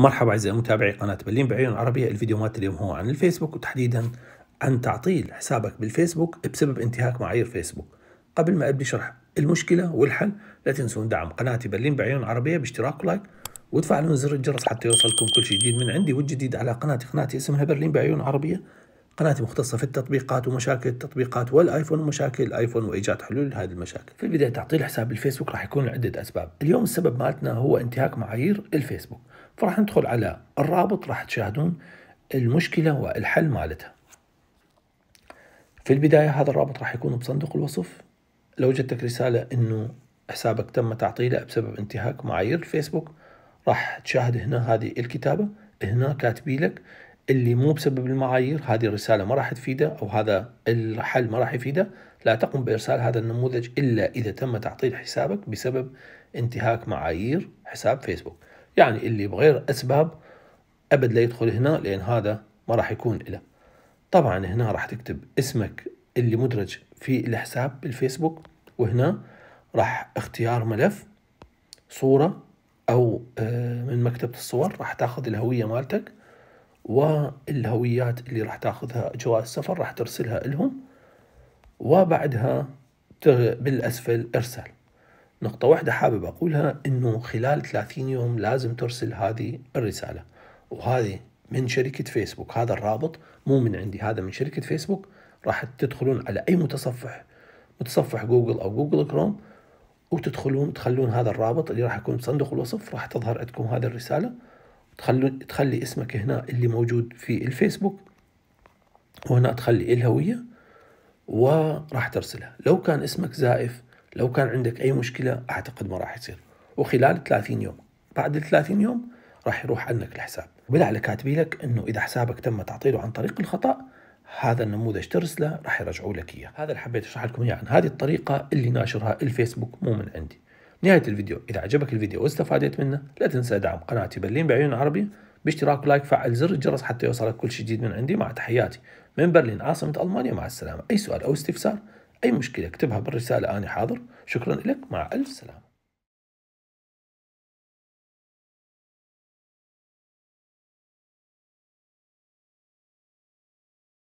مرحبا أعزائي متابعي قناة بلين بعيون عربية الفيديو مات اليوم هو عن الفيسبوك وتحديدا عن تعطيل حسابك بالفيسبوك بسبب انتهاك معايير فيسبوك قبل ما أبدي شرح المشكلة والحل لا تنسون دعم قناتي بلين بعيون عربية باشتراك ولايك وتفعلون زر الجرس حتى يوصلكم كل شيء جديد من عندي والجديد على قناتي قناتي اسمها برلين بعيون عربية قناتي مختصة في التطبيقات ومشاكل التطبيقات والآيفون ومشاكل الآيفون وإيجاد حلول لهذه المشاكل في البداية تعطيل حساب الفيسبوك راح يكون لعدة أسباب اليوم السبب مالتنا هو انتهاك معايير الفيسبوك فراح ندخل على الرابط راح تشاهدون المشكلة والحل مالتها في البداية هذا الرابط راح يكون بصندوق الوصف لو جتك رسالة انه حسابك تم تعطيله بسبب انتهاك معايير الفيسبوك راح تشاهد هنا هذه الكتابة هنا كاتبي لك اللي مو بسبب المعايير هذه الرسالة ما راح تفيده أو هذا الحل ما راح يفيده لا تقوم بإرسال هذا النموذج إلا إذا تم تعطيل حسابك بسبب انتهاك معايير حساب فيسبوك يعني اللي بغير أسباب أبد لا يدخل هنا لأن هذا ما راح يكون له طبعا هنا راح تكتب اسمك اللي مدرج في الحساب بالفيسبوك وهنا راح اختيار ملف صورة أو آه، من مكتبة الصور راح تاخذ الهوية مالتك والهويات اللي راح تاخذها جواز السفر راح ترسلها لهم وبعدها بالأسفل إرسال نقطة واحدة حابب أقولها أنه خلال 30 يوم لازم ترسل هذه الرسالة وهذه من شركة فيسبوك هذا الرابط مو من عندي هذا من شركة فيسبوك راح تدخلون على أي متصفح متصفح جوجل أو جوجل كروم وتدخلون تخلون هذا الرابط اللي راح يكون بصندوق الوصف راح تظهر عندكم هذه الرسالة تخلون تخلي اسمك هنا اللي موجود في الفيسبوك وهنا تخلي الهوية وراح ترسلها لو كان اسمك زائف لو كان عندك أي مشكلة أعتقد ما راح يصير وخلال 30 يوم بعد ال 30 يوم راح يروح عنك الحساب وبالعلى كاتبين لك انه اذا حسابك تم تعطيله عن طريق الخطا هذا النموذج ترسله راح يرجعوا لك اياه هذا اللي حبيت اشرح لكم اياه عن هذه الطريقه اللي ناشرها الفيسبوك مو من عندي نهايه الفيديو اذا عجبك الفيديو واستفادت منه لا تنسى دعم قناتي برلين بعيون عربي باشتراك لايك فعل زر الجرس حتى يوصلك كل شيء جديد من عندي مع تحياتي من برلين عاصمه المانيا مع السلامه اي سؤال او استفسار أي مشكلة اكتبها بالرسالة أنا حاضر شكرا لك مع ألف سلامة